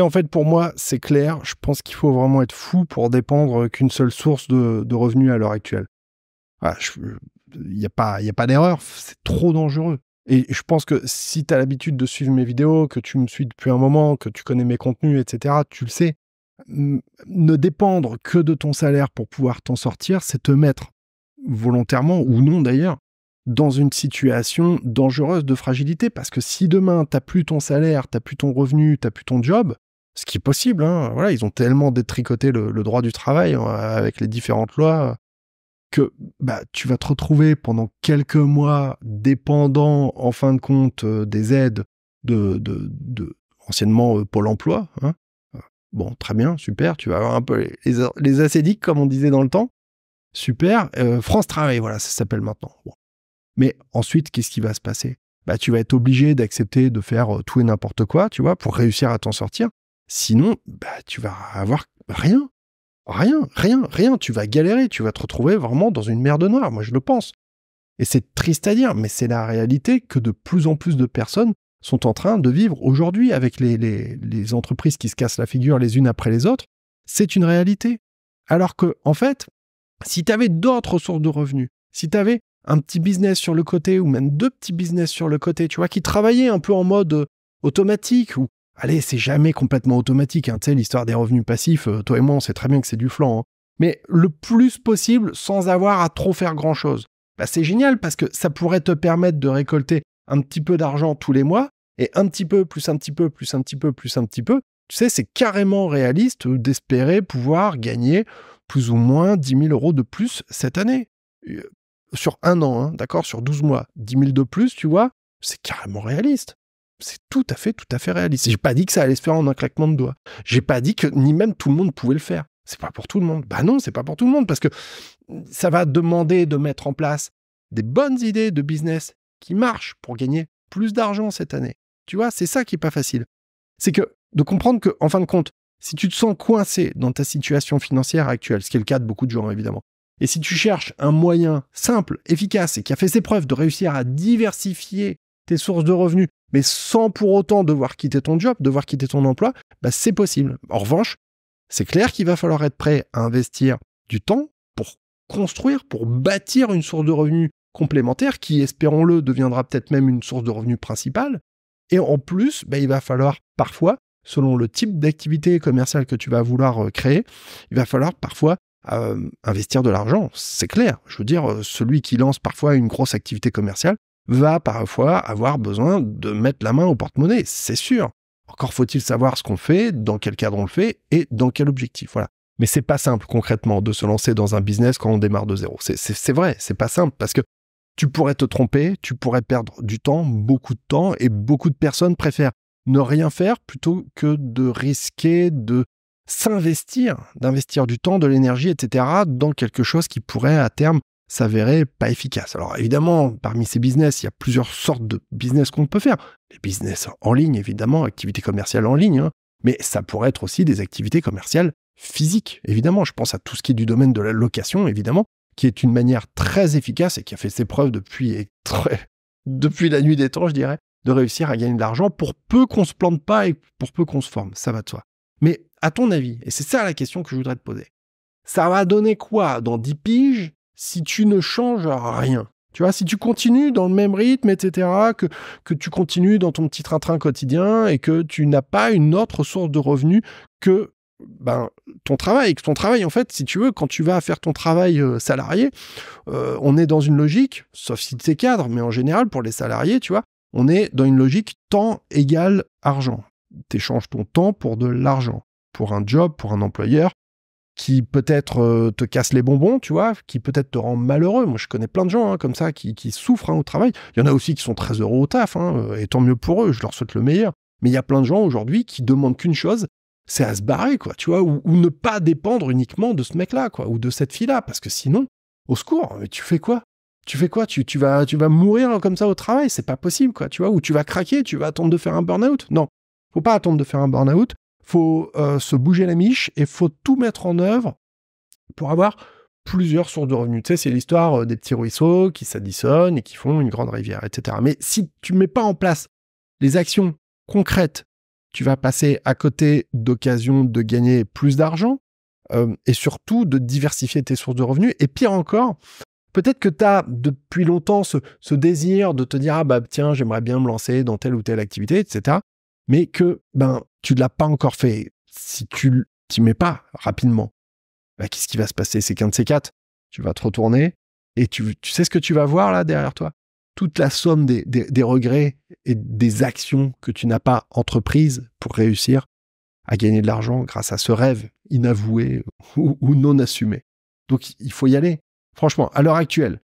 en fait, pour moi, c'est clair. Je pense qu'il faut vraiment être fou pour dépendre qu'une seule source de, revenus à l'heure actuelle. Ah, il n'y a pas, a pas d'erreur. C'est trop dangereux. Et je pense que si tu as l'habitude de suivre mes vidéos, que tu me suis depuis un moment, que tu connais mes contenus, etc., tu le sais, ne dépendre que de ton salaire pour pouvoir t'en sortir, c'est te mettre, volontairement ou non d'ailleurs, dans une situation dangereuse de fragilité. Parce que si demain, tu n'as plus ton salaire, tu n'as plus ton revenu, tu n'as plus ton job, ce qui est possible. Hein. Voilà, ils ont tellement détricoté le, droit du travail euh, avec les différentes lois que bah, tu vas te retrouver pendant quelques mois dépendant en fin de compte euh, des aides de, de, anciennement euh, Pôle Emploi. Hein. Bon, très bien, super, tu vas avoir un peu les, les, comme on disait dans le temps. Super, France Travail, voilà, ça s'appelle maintenant. Mais ensuite, qu'est-ce qui va se passer bah, tu vas être obligé d'accepter de faire tout et n'importe quoi, tu vois, pour réussir à t'en sortir. Sinon, bah, tu vas avoir rien. Rien, rien, rien. Tu vas galérer, tu vas te retrouver vraiment dans une merde noire, moi je le pense. Et c'est triste à dire, mais c'est la réalité que de plus en plus de personnes sont en train de vivre aujourd'hui avec les, les, entreprises qui se cassent la figure les unes après les autres. C'est une réalité. Alors que, en fait, si tu avais d'autres sources de revenus, si tu avais un petit business sur le côté ou même deux petits business sur le côté, tu vois, qui travaillaient un peu en mode euh, automatique ou Allez, c'est jamais complètement automatique, hein. tu sais, l'histoire des revenus passifs, euh, toi et moi, on sait très bien que c'est du flan. Hein. Mais le plus possible sans avoir à trop faire grand-chose. Bah, c'est génial parce que ça pourrait te permettre de récolter un petit peu d'argent tous les mois, et un petit peu, plus un petit peu, plus un petit peu, plus un petit peu. Tu sais, c'est carrément réaliste d'espérer pouvoir gagner plus ou moins 10 000 euros de plus cette année. Euh, sur un an, hein, d'accord Sur 12 mois, 10 000 de plus, tu vois, c'est carrément réaliste. C'est tout à fait, tout à fait réaliste. J'ai pas dit que ça allait se faire en un claquement de doigts. J'ai pas dit que ni même tout le monde pouvait le faire. C'est pas pour tout le monde. Bah non, c'est pas pour tout le monde parce que ça va demander de mettre en place des bonnes idées de business qui marchent pour gagner plus d'argent cette année. Tu vois, c'est ça qui est pas facile. C'est que de comprendre que, en fin de compte, si tu te sens coincé dans ta situation financière actuelle, ce qui est le cas de beaucoup de gens évidemment, et si tu cherches un moyen simple, efficace et qui a fait ses preuves de réussir à diversifier tes sources de revenus mais sans pour autant devoir quitter ton job, devoir quitter ton emploi, bah, c'est possible. En revanche, c'est clair qu'il va falloir être prêt à investir du temps pour construire, pour bâtir une source de revenus complémentaire qui, espérons-le, deviendra peut-être même une source de revenus principale. Et en plus, bah, il va falloir parfois, selon le type d'activité commerciale que tu vas vouloir euh, créer, il va falloir parfois euh, investir de l'argent. C'est clair. Je veux dire, euh, celui qui lance parfois une grosse activité commerciale, va parfois avoir besoin de mettre la main au porte-monnaie, c'est sûr. Encore faut-il savoir ce qu'on fait, dans quel cadre on le fait et dans quel objectif. Voilà. Mais c'est pas simple concrètement de se lancer dans un business quand on démarre de zéro. C'est vrai, c'est pas simple parce que tu pourrais te tromper, tu pourrais perdre du temps, beaucoup de temps, et beaucoup de personnes préfèrent ne rien faire plutôt que de risquer de s'investir, d'investir du temps, de l'énergie, etc., dans quelque chose qui pourrait à terme s'avérait pas efficace. Alors évidemment, parmi ces business, il y a plusieurs sortes de business qu'on peut faire. Les business en ligne, évidemment, activités commerciales en ligne, hein. mais ça pourrait être aussi des activités commerciales physiques, évidemment. Je pense à tout ce qui est du domaine de la location, évidemment, qui est une manière très efficace et qui a fait ses preuves depuis, très, depuis la nuit des temps, je dirais, de réussir à gagner de l'argent pour peu qu'on se plante pas et pour peu qu'on se forme. Ça va de soi. Mais à ton avis, et c'est ça la question que je voudrais te poser, ça va donner quoi dans 10 piges si tu ne changes rien. Tu vois, si tu continues dans le même rythme, etc., que, tu continues dans ton petit train-train quotidien et que tu n'as pas une autre source de revenus que ben, ton travail. que Ton travail, en fait, si tu veux, quand tu vas faire ton travail euh, salarié, euh, on est dans une logique, sauf si tu es cadre, mais en général, pour les salariés, tu vois, on est dans une logique temps égal argent. Tu échanges ton temps pour de l'argent, pour un job, pour un employeur, qui peut-être euh, te casse les bonbons, tu vois, qui peut-être te rend malheureux. Moi, je connais plein de gens hein, comme ça qui, souffrent hein, au travail. Il y en a aussi qui sont très heureux au taf, hein, euh, et tant mieux pour eux, je leur souhaite le meilleur. Mais il y a plein de gens aujourd'hui qui demandent qu'une chose, c'est à se barrer, quoi, tu vois, ou, ne pas dépendre uniquement de ce mec-là, quoi, ou de cette fille-là, parce que sinon, au secours, tu fais quoi tu fais quoi tu, vas, tu vas mourir comme ça au travail, c'est pas possible, quoi, tu vois, ou tu vas craquer, tu vas attendre de faire un burn-out. Non, faut pas attendre de faire un burn-out, faut euh, se bouger la miche et faut tout mettre en œuvre pour avoir plusieurs sources de revenus. Tu sais, c'est l'histoire euh, des petits ruisseaux qui s'additionnent et qui font une grande rivière, etc. Mais si tu ne mets pas en place les actions concrètes, tu vas passer à côté d'occasions de gagner plus d'argent euh, et surtout de diversifier tes sources de revenus. Et pire encore, peut-être que tu as depuis longtemps ce, désir de te dire, ah bah tiens, j'aimerais bien me lancer dans telle ou telle activité, etc mais que ben tu ne l'as pas encore fait. Si tu t'y mets pas rapidement, ben, qu'est-ce qui va se passer C'est qu'un de ces quatre, tu vas te retourner et tu, sais ce que tu vas voir là derrière toi Toute la somme des, regrets et des actions que tu n'as pas entreprises pour réussir à gagner de l'argent grâce à ce rêve inavoué ou, ou non assumé. Donc il faut y aller. Franchement, à l'heure actuelle,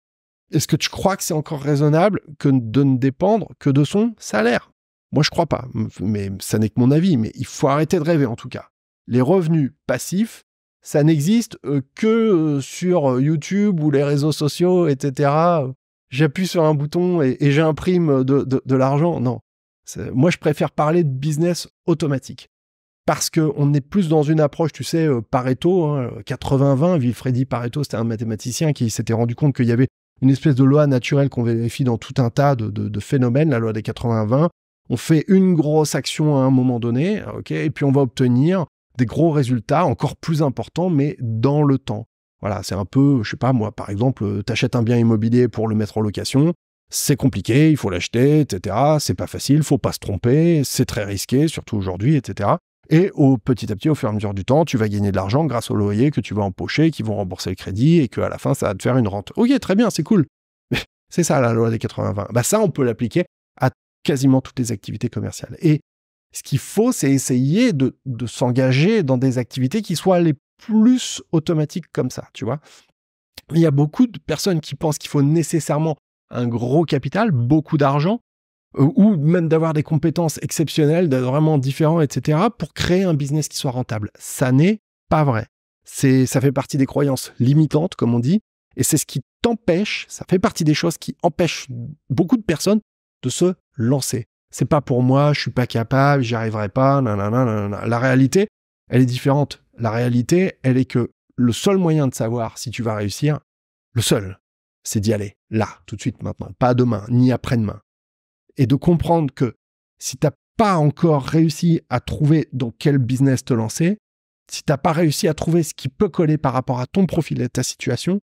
est-ce que tu crois que c'est encore raisonnable que de ne dépendre que de son salaire moi, je crois pas, mais ça n'est que mon avis, mais il faut arrêter de rêver en tout cas. Les revenus passifs, ça n'existe euh, que euh, sur euh, YouTube ou les réseaux sociaux, etc. J'appuie sur un bouton et, j'imprime de, l'argent. Non. Moi, je préfère parler de business automatique. Parce qu'on est plus dans une approche, tu sais, Pareto, 80-20, hein, Vilfredi Pareto, c'était un mathématicien qui s'était rendu compte qu'il y avait une espèce de loi naturelle qu'on vérifie dans tout un tas de phénomènes, la loi des 80-20, on fait une grosse action à un moment donné, et puis on va obtenir des gros résultats encore plus importants, mais dans le temps. Voilà, c'est un peu, je sais pas, moi, par exemple, euh, t'achètes un bien immobilier pour le mettre en location, c'est compliqué, il faut l'acheter, etc. C'est pas facile, faut pas se tromper, c'est très risqué, surtout aujourd'hui, etc. Et au petit à petit, au fur et à mesure du temps, tu vas gagner de l'argent grâce au loyer que tu vas empocher, qui vont rembourser le crédit et qu'à la fin, ça va te faire une rente. Ok, très bien, c'est cool. c'est ça la loi des 80-20. Bah ça, on peut l'appliquer quasiment toutes les activités commerciales. Et ce qu'il faut, c'est essayer de, s'engager dans des activités qui soient les plus automatiques comme ça, tu vois. Il y a beaucoup de personnes qui pensent qu'il faut nécessairement un gros capital, beaucoup d'argent, euh, ou même d'avoir des compétences exceptionnelles, d'être vraiment différent, etc., pour créer un business qui soit rentable. Ça n'est pas vrai. C'est, ça fait partie des croyances limitantes, comme on dit, et c'est ce qui t'empêche, ça fait partie des choses qui empêchent beaucoup de personnes de se lancer. C'est pas pour moi, je suis pas capable, j'y arriverai pas, La réalité, elle est différente. La réalité, elle est que le seul moyen de savoir si tu vas réussir, le seul, c'est d'y aller, là, tout de suite, maintenant, pas demain, ni après-demain. Et de comprendre que si tu t'as pas encore réussi à trouver dans quel business te lancer, si tu t'as pas réussi à trouver ce qui peut coller par rapport à ton profil et à ta situation,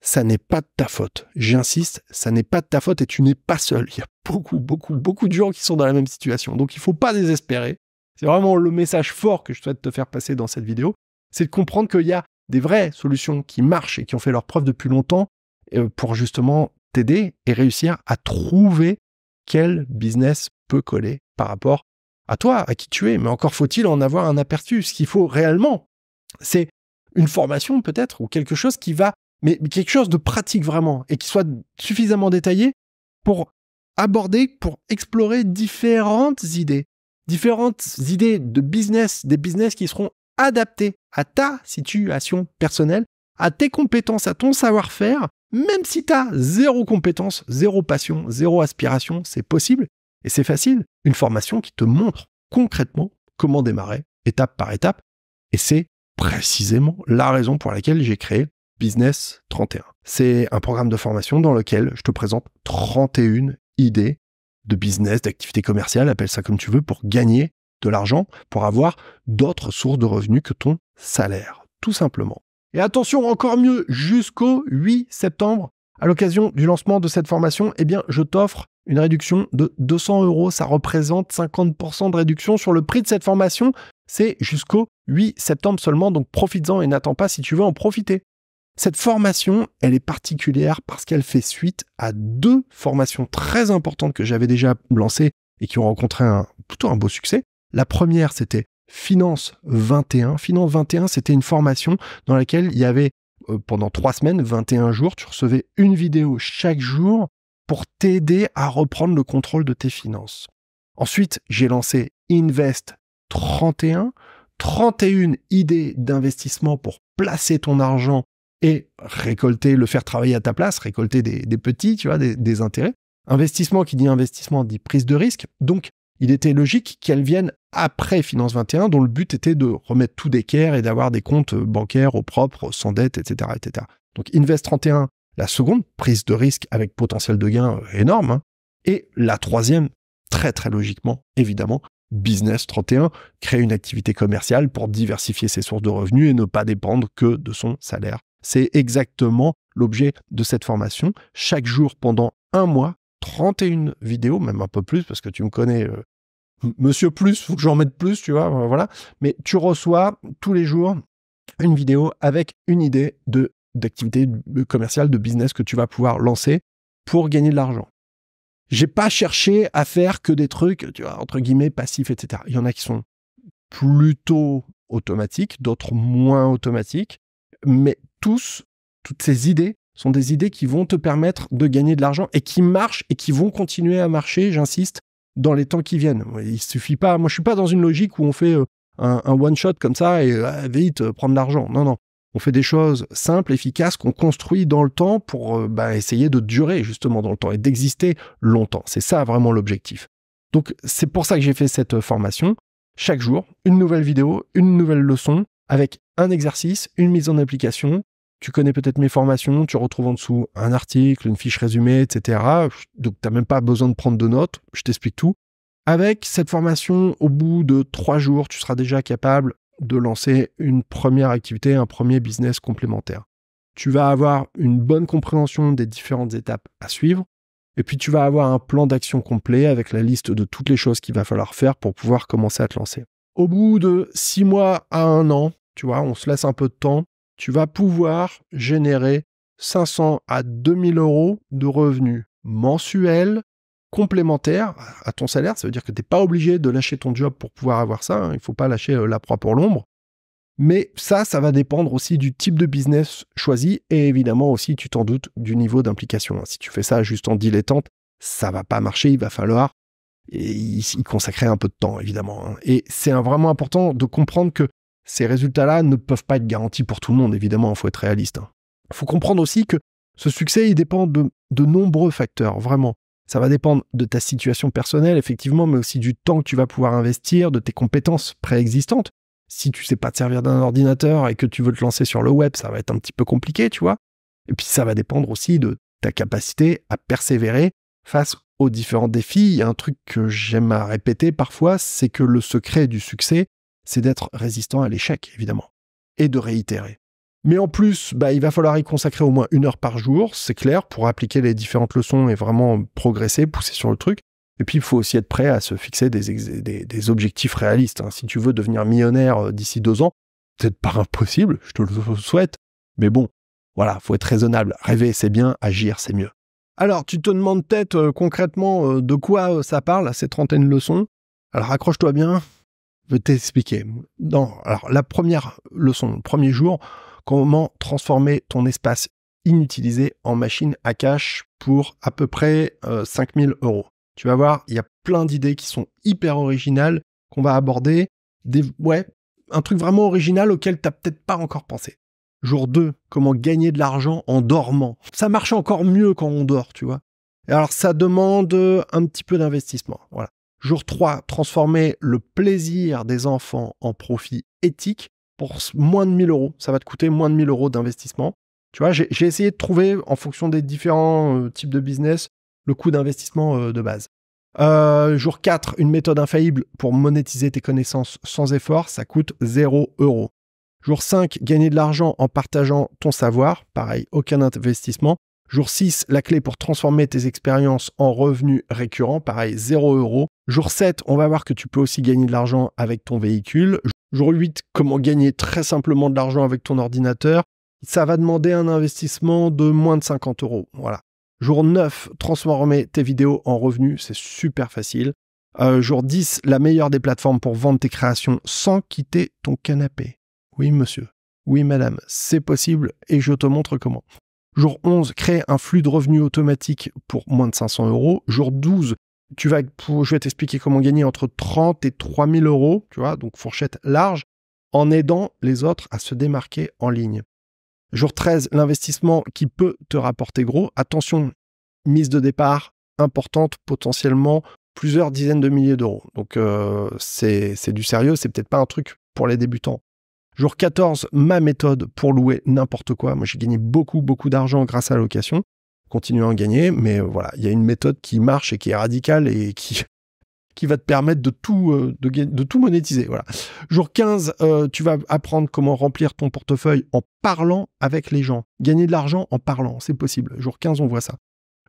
ça n'est pas de ta faute. J'insiste, ça n'est pas de ta faute et tu n'es pas seul. Il y a beaucoup, beaucoup, beaucoup de gens qui sont dans la même situation. Donc il ne faut pas désespérer. C'est vraiment le message fort que je souhaite te faire passer dans cette vidéo. C'est de comprendre qu'il y a des vraies solutions qui marchent et qui ont fait leur preuve depuis longtemps euh, pour justement t'aider et réussir à trouver quel business peut coller par rapport à toi, à qui tu es. Mais encore faut-il en avoir un aperçu. Ce qu'il faut réellement, c'est une formation peut-être ou quelque chose qui va mais quelque chose de pratique vraiment, et qui soit suffisamment détaillé pour aborder, pour explorer différentes idées, différentes idées de business, des business qui seront adaptées à ta situation personnelle, à tes compétences, à ton savoir-faire, même si tu as zéro compétence, zéro passion, zéro aspiration, c'est possible et c'est facile. Une formation qui te montre concrètement comment démarrer, étape par étape, et c'est précisément la raison pour laquelle j'ai créé Business 31. C'est un programme de formation dans lequel je te présente 31 idées de business, d'activité commerciale, appelle ça comme tu veux, pour gagner de l'argent, pour avoir d'autres sources de revenus que ton salaire, tout simplement. Et attention, encore mieux, jusqu'au 8 septembre, à l'occasion du lancement de cette formation, eh bien, je t'offre une réduction de 200 euros. Ça représente 50% de réduction sur le prix de cette formation. C'est jusqu'au 8 septembre seulement, donc profites-en et n'attends pas si tu veux en profiter. Cette formation, elle est particulière parce qu'elle fait suite à deux formations très importantes que j'avais déjà lancées et qui ont rencontré un, plutôt un beau succès. La première, c'était Finance 21. Finance 21, c'était une formation dans laquelle il y avait euh, pendant trois semaines, 21 jours, tu recevais une vidéo chaque jour pour t'aider à reprendre le contrôle de tes finances. Ensuite, j'ai lancé Invest 31, 31 idées d'investissement pour placer ton argent et récolter, le faire travailler à ta place, récolter des, petits, tu vois, des, intérêts. Investissement qui dit investissement dit prise de risque. Donc, il était logique qu'elle vienne après Finance 21, dont le but était de remettre tout d'équerre et d'avoir des comptes euh, bancaires au propre, sans dette, etc., etc. Donc, Invest 31, la seconde, prise de risque avec potentiel de gain euh, énorme. Hein. Et la troisième, très très logiquement, évidemment, Business 31, créer une activité commerciale pour diversifier ses sources de revenus et ne pas dépendre que de son salaire c'est exactement l'objet de cette formation. Chaque jour, pendant un mois, 31 vidéos, même un peu plus, parce que tu me connais, euh, monsieur plus, faut que j'en mette plus, tu vois, voilà. Mais tu reçois tous les jours une vidéo avec une idée de d'activité commerciale, de business que tu vas pouvoir lancer pour gagner de l'argent. J'ai pas cherché à faire que des trucs, tu vois, entre guillemets, passifs, etc. Il y en a qui sont plutôt automatiques, d'autres moins automatiques, mais tous, toutes ces idées sont des idées qui vont te permettre de gagner de l'argent et qui marchent et qui vont continuer à marcher, j'insiste, dans les temps qui viennent. Il suffit pas, moi je suis pas dans une logique où on fait euh, un, one shot comme ça et euh, vite euh, prendre de l'argent. Non, non. On fait des choses simples, efficaces, qu'on construit dans le temps pour bah, essayer de durer justement dans le temps et d'exister longtemps. C'est ça vraiment l'objectif. Donc c'est pour ça que j'ai fait cette formation. Chaque jour, une nouvelle vidéo, une nouvelle leçon, avec un exercice, une mise en application. Tu connais peut-être mes formations, tu retrouves en dessous un article, une fiche résumée, etc. Donc tu n'as même pas besoin de prendre de notes, je t'explique tout. Avec cette formation, au bout de trois jours, tu seras déjà capable de lancer une première activité, un premier business complémentaire. Tu vas avoir une bonne compréhension des différentes étapes à suivre. Et puis tu vas avoir un plan d'action complet avec la liste de toutes les choses qu'il va falloir faire pour pouvoir commencer à te lancer au bout de six mois à un an, tu vois, on se laisse un peu de temps, tu vas pouvoir générer 500 à 2000 euros de revenus mensuels complémentaires à ton salaire. Ça veut dire que tu n'es pas obligé de lâcher ton job pour pouvoir avoir ça. Hein. Il ne faut pas lâcher euh, la proie pour l'ombre. Mais ça, ça va dépendre aussi du type de business choisi et évidemment aussi, tu t'en doutes, du niveau d'implication. Si tu fais ça juste en dilettante, ça va pas marcher. Il va falloir et il, consacrait un peu de temps, évidemment. Hein. Et c'est vraiment important de comprendre que ces résultats-là ne peuvent pas être garantis pour tout le monde, évidemment, il faut être réaliste. Il hein. faut comprendre aussi que ce succès, il dépend de, nombreux facteurs, vraiment. Ça va dépendre de ta situation personnelle, effectivement, mais aussi du temps que tu vas pouvoir investir, de tes compétences préexistantes. Si tu ne sais pas te servir d'un ordinateur et que tu veux te lancer sur le web, ça va être un petit peu compliqué, tu vois. Et puis ça va dépendre aussi de ta capacité à persévérer face aux différents défis, il y a un truc que j'aime à répéter parfois, c'est que le secret du succès, c'est d'être résistant à l'échec, évidemment, et de réitérer. Mais en plus, bah, il va falloir y consacrer au moins une heure par jour, c'est clair, pour appliquer les différentes leçons et vraiment progresser, pousser sur le truc. Et puis, il faut aussi être prêt à se fixer des, objectifs réalistes. Hein. Si tu veux devenir millionnaire euh, d'ici deux ans, peut-être pas impossible, je te le souhaite, mais bon, voilà, faut être raisonnable. Rêver, c'est bien, agir, c'est mieux. Alors, tu te demandes peut-être euh, concrètement euh, de quoi euh, ça parle, ces trentaines de leçons. Alors, accroche-toi bien, je vais t'expliquer. Dans, alors, la première leçon, le premier jour, comment transformer ton espace inutilisé en machine à cash pour à peu près 5000 euros. Tu vas voir, il y a plein d'idées qui sont hyper originales qu'on va aborder. ouais, un truc vraiment original auquel tu n'as peut-être pas encore pensé. Jour 2, comment gagner de l'argent en dormant. Ça marche encore mieux quand on dort, tu vois. Et alors ça demande euh, un petit peu d'investissement. Voilà. Jour 3, transformer le plaisir des enfants en profit éthique pour moins de 1000 euros. Ça va te coûter moins de 1000 euros d'investissement. Tu vois, j'ai essayé de trouver, en fonction des différents euh, types de business, le coût d'investissement euh, de base. jour 4, une méthode infaillible pour monétiser tes connaissances sans effort, ça coûte 0 euros. Jour 5, gagner de l'argent en partageant ton savoir. Pareil, aucun investissement. Jour 6, la clé pour transformer tes expériences en revenus récurrents. Pareil, 0 euros. Jour 7, on va voir que tu peux aussi gagner de l'argent avec ton véhicule. Jour 8, comment gagner très simplement de l'argent avec ton ordinateur. Ça va demander un investissement de moins de 50 euros. Voilà. Jour 9, transformer tes vidéos en revenus. C'est super facile. Euh, jour 10, la meilleure des plateformes pour vendre tes créations sans quitter ton canapé. Oui, monsieur. Oui, madame. C'est possible et je te montre comment. Jour 11, crée un flux de revenus automatique pour moins de 500 euros. Jour 12, tu vas, je vais t'expliquer comment gagner entre 30 et 3000 euros, tu vois, donc fourchette large, en aidant les autres à se démarquer en ligne. Jour 13, l'investissement qui peut te rapporter gros. Attention, mise de départ importante, potentiellement plusieurs dizaines de milliers d'euros. Donc euh, c'est du sérieux, c'est peut-être pas un truc pour les débutants. Jour 14, ma méthode pour louer n'importe quoi. Moi, j'ai gagné beaucoup, beaucoup d'argent grâce à la location. Continue à en gagner, mais euh, voilà, il y a une méthode qui marche et qui est radicale et qui, qui va te permettre de tout, euh, de, tout monétiser. Voilà. Jour 15, euh, tu vas apprendre comment remplir ton portefeuille en parlant avec les gens. Gagner de l'argent en parlant, c'est possible. Jour 15, on voit ça.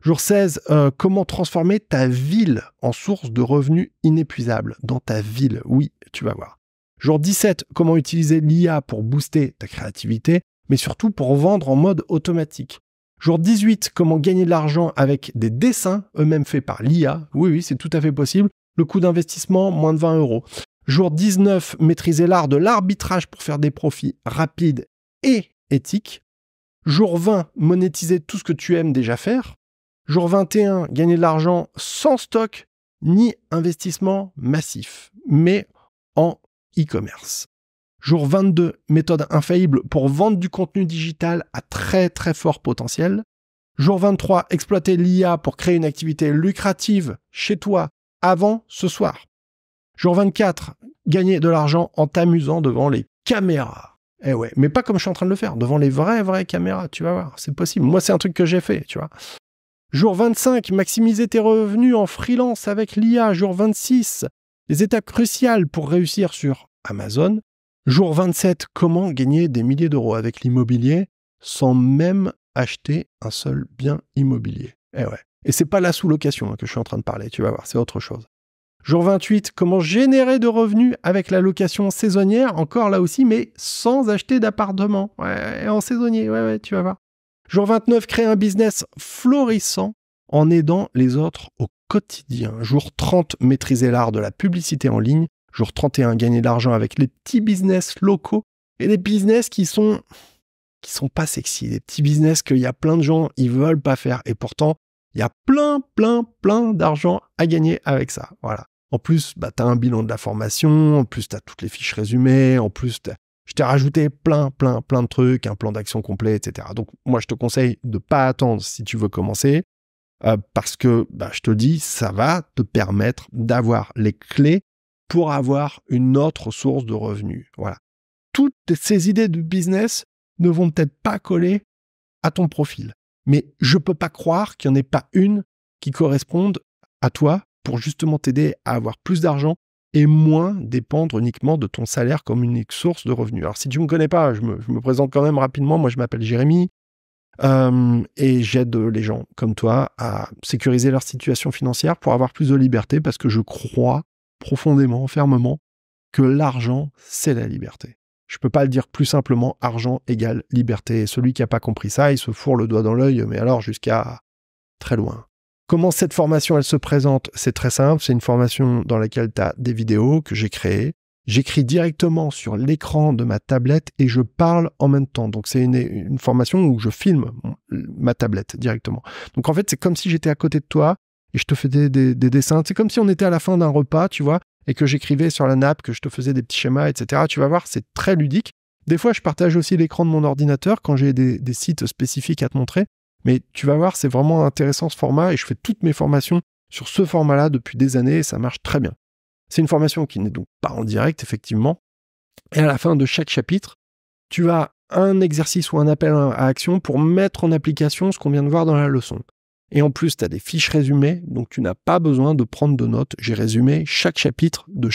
Jour 16, comment transformer ta ville en source de revenus inépuisables dans ta ville. Oui, tu vas voir. Jour 17, comment utiliser l'IA pour booster ta créativité, mais surtout pour vendre en mode automatique. Jour 18, comment gagner de l'argent avec des dessins eux-mêmes faits par l'IA. Oui, oui, c'est tout à fait possible. Le coût d'investissement, moins de 20 euros. Jour 19, maîtriser l'art de l'arbitrage pour faire des profits rapides et éthiques. Jour 20, monétiser tout ce que tu aimes déjà faire. Jour 21, gagner de l'argent sans stock ni investissement massif. Mais e-commerce. Jour 22, méthode infaillible pour vendre du contenu digital à très très fort potentiel. Jour 23, exploiter l'IA pour créer une activité lucrative chez toi avant ce soir. Jour 24, gagner de l'argent en t'amusant devant les caméras. Eh ouais, mais pas comme je suis en train de le faire, devant les vraies, vraies caméras, tu vas voir, c'est possible. Moi, c'est un truc que j'ai fait, tu vois. Jour 25, maximiser tes revenus en freelance avec l'IA. Jour 26, les étapes cruciales pour réussir sur Amazon. Jour 27, comment gagner des milliers d'euros avec l'immobilier sans même acheter un seul bien immobilier Et eh ouais. Et c'est pas la sous-location hein, que je suis en train de parler, tu vas voir, c'est autre chose. Jour 28, comment générer de revenus avec la location saisonnière, encore là aussi, mais sans acheter d'appartement. Ouais, en saisonnier, ouais, ouais, tu vas voir. Jour 29, créer un business florissant en aidant les autres au quotidien. Jour 30, maîtriser l'art de la publicité en ligne. Jour 31, gagner de l'argent avec les petits business locaux et les business qui sont qui sont pas sexy, les petits business qu'il y a plein de gens, ils veulent pas faire et pourtant, il y a plein plein plein d'argent à gagner avec ça. Voilà. En plus, bah, tu as un bilan de la formation, en plus, tu as toutes les fiches résumées, en plus, je t'ai rajouté plein, plein, plein de trucs, un plan d'action complet, etc. Donc, moi, je te conseille de ne pas attendre si tu veux commencer, euh, parce que, bah, je te dis, ça va te permettre d'avoir les clés pour avoir une autre source de revenus. Voilà. Toutes ces idées de business ne vont peut-être pas coller à ton profil. Mais je ne peux pas croire qu'il n'y en ait pas une qui corresponde à toi pour justement t'aider à avoir plus d'argent et moins dépendre uniquement de ton salaire comme unique source de revenus. Alors si tu ne me connais pas, je me, présente quand même rapidement. Moi, je m'appelle Jérémy euh, et j'aide les gens comme toi à sécuriser leur situation financière pour avoir plus de liberté parce que je crois profondément, fermement, que l'argent, c'est la liberté. Je ne peux pas le dire plus simplement, argent égale liberté. celui qui n'a pas compris ça, il se fourre le doigt dans l'œil, mais alors jusqu'à très loin. Comment cette formation, elle se présente C'est très simple, c'est une formation dans laquelle tu as des vidéos que j'ai créées. J'écris directement sur l'écran de ma tablette et je parle en même temps. Donc c'est une formation où je filme ma tablette directement. Donc en fait, c'est comme si j'étais à côté de toi et je te fais des, dessins. C'est comme si on était à la fin d'un repas, tu vois, et que j'écrivais sur la nappe, que je te faisais des petits schémas, etc. Tu vas voir, c'est très ludique. Des fois, je partage aussi l'écran de mon ordinateur quand j'ai des, des, sites spécifiques à te montrer. Mais tu vas voir, c'est vraiment intéressant ce format et je fais toutes mes formations sur ce format-là depuis des années et ça marche très bien. C'est une formation qui n'est donc pas en direct, effectivement. Et à la fin de chaque chapitre, tu as un exercice ou un appel à action pour mettre en application ce qu'on vient de voir dans la leçon. Et en plus, tu as des fiches résumées, donc tu n'as pas besoin de prendre de notes. J'ai résumé chaque chapitre de,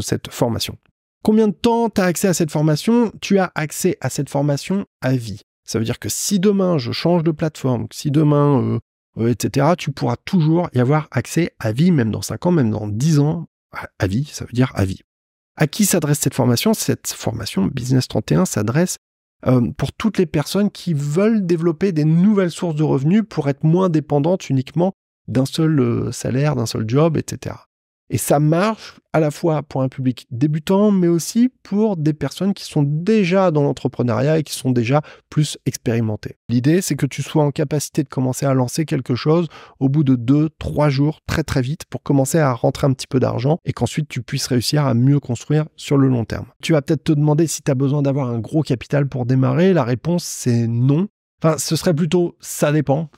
cette formation. Combien de temps tu as accès à cette formation Tu as accès à cette formation à vie. Ça veut dire que si demain je change de plateforme, si demain, euh, euh, etc., tu pourras toujours y avoir accès à vie, même dans 5 ans, même dans 10 ans, à vie, ça veut dire à vie. À qui s'adresse cette formation Cette formation Business 31 s'adresse euh, pour toutes les personnes qui veulent développer des nouvelles sources de revenus pour être moins dépendantes uniquement d'un seul euh, salaire, d'un seul job, etc. Et ça marche à la fois pour un public débutant, mais aussi pour des personnes qui sont déjà dans l'entrepreneuriat et qui sont déjà plus expérimentées. L'idée, c'est que tu sois en capacité de commencer à lancer quelque chose au bout de deux, trois jours, très très vite, pour commencer à rentrer un petit peu d'argent et qu'ensuite tu puisses réussir à mieux construire sur le long terme. Tu vas peut-être te demander si tu as besoin d'avoir un gros capital pour démarrer. La réponse, c'est non. Enfin, ce serait plutôt ça dépend.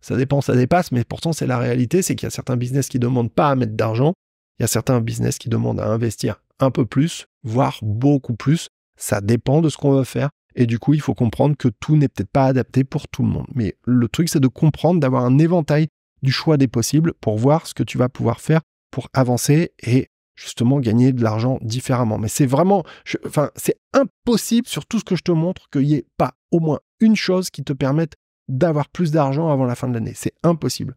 Ça dépend, ça dépasse, mais pourtant c'est la réalité, c'est qu'il y a certains business qui ne demandent pas à mettre d'argent il y a certains business qui demandent à investir un peu plus, voire beaucoup plus. Ça dépend de ce qu'on veut faire. Et du coup, il faut comprendre que tout n'est peut-être pas adapté pour tout le monde. Mais le truc, c'est de comprendre, d'avoir un éventail du choix des possibles pour voir ce que tu vas pouvoir faire pour avancer et justement gagner de l'argent différemment. Mais c'est vraiment, enfin, c'est impossible sur tout ce que je te montre qu'il n'y ait pas au moins une chose qui te permette d'avoir plus d'argent avant la fin de l'année. C'est impossible.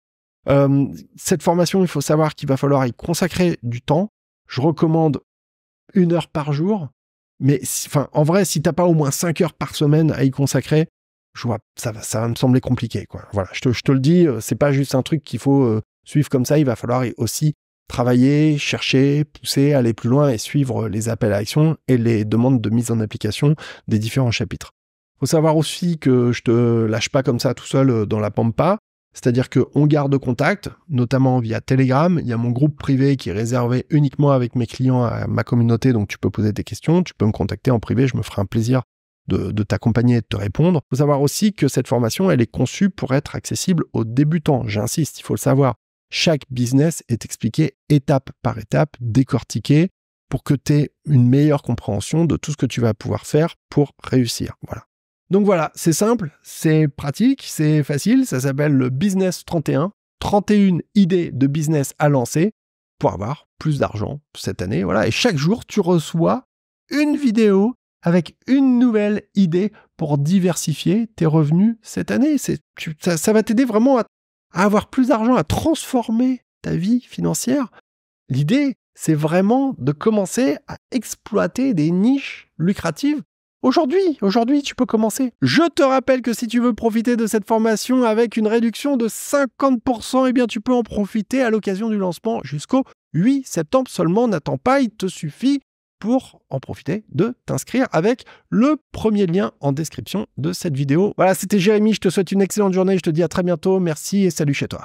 Euh, cette formation, il faut savoir qu'il va falloir y consacrer du temps. Je recommande une heure par jour. Mais en vrai, si t'as pas au moins 5 heures par semaine à y consacrer, je vois, ça va, ça me sembler compliqué. Voilà, je te, le dis, euh, c'est pas juste un truc qu'il faut euh, suivre comme ça. Il va falloir aussi travailler, chercher, pousser, aller plus loin et suivre les appels à action et les demandes de mise en application des différents chapitres. Faut savoir aussi que je te lâche pas comme ça tout seul dans la pampa. C'est-à-dire qu'on garde contact, notamment via Telegram. Il y a mon groupe privé qui est réservé uniquement avec mes clients à ma communauté, donc tu peux poser tes questions, tu peux me contacter en privé, je me ferai un plaisir de, t'accompagner et de te répondre. Il faut savoir aussi que cette formation, elle est conçue pour être accessible aux débutants. J'insiste, il faut le savoir. Chaque business est expliqué étape par étape, décortiqué, pour que tu aies une meilleure compréhension de tout ce que tu vas pouvoir faire pour réussir. Voilà. Donc voilà, c'est simple, c'est pratique, c'est facile, ça s'appelle le Business 31, 31 idées de business à lancer pour avoir plus d'argent cette année. Voilà, et chaque jour, tu reçois une vidéo avec une nouvelle idée pour diversifier tes revenus cette année. ça, va t'aider vraiment à avoir plus d'argent, à transformer ta vie financière. L'idée, c'est vraiment de commencer à exploiter des niches lucratives Aujourd'hui, aujourd'hui, tu peux commencer. Je te rappelle que si tu veux profiter de cette formation avec une réduction de 50%, eh bien tu peux en profiter à l'occasion du lancement jusqu'au 8 septembre seulement. N'attends pas, il te suffit pour en profiter de t'inscrire avec le premier lien en description de cette vidéo. Voilà, c'était Jérémy, je te souhaite une excellente journée, je te dis à très bientôt, merci et salut chez toi.